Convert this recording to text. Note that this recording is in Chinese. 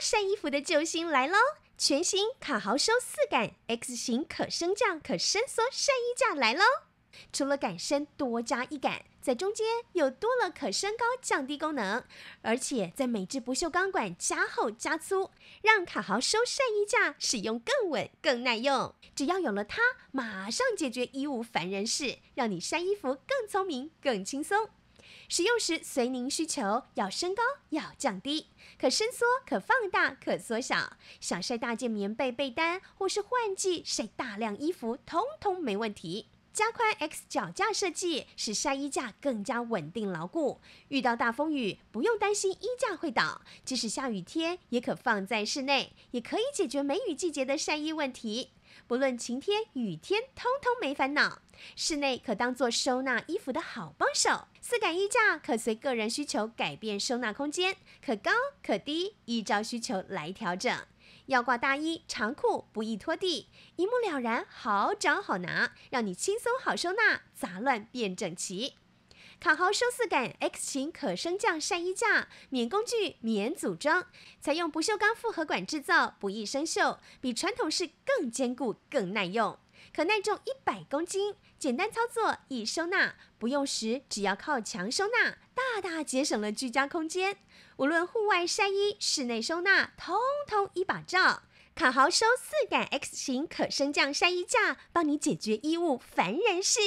晒衣服的救星来喽！全新卡豪收四杆 X 型可升降可伸缩晒衣架来喽！除了杆身多加一杆，在中间又多了可升高降低功能，而且在每只不锈钢管加厚加粗，让卡豪收晒衣架使用更稳更耐用。只要有了它，马上解决衣物烦人事，让你晒衣服更聪明更轻松。使用时随您需求，要升高要降低，可伸缩、可放大、可缩小。想晒大件棉被、被单，或是换季晒大量衣服，通通没问题。加宽 X 脚架设计，使晒衣架更加稳定牢固。遇到大风雨，不用担心衣架会倒。即使下雨天，也可放在室内，也可以解决梅雨季节的晒衣问题。不论晴天雨天，通通没烦恼。室内可当做收纳衣服的好帮手，四杆衣架可随个人需求改变收纳空间，可高可低，依照需求来调整。要挂大衣、长裤，不易拖地，一目了然，好找好拿，让你轻松好收纳，杂乱变整齐。卡豪收四杆 X 型可升降晒衣架，免工具免组装，采用不锈钢复合管制造，不易生锈，比传统式更坚固更耐用，可耐重一百公斤，简单操作，易收纳，不用时只要靠墙收纳，大大节省了居家空间。无论户外晒衣、室内收纳，通通一把照。卡豪收四杆 X 型可升降晒衣架，帮你解决衣物烦人事。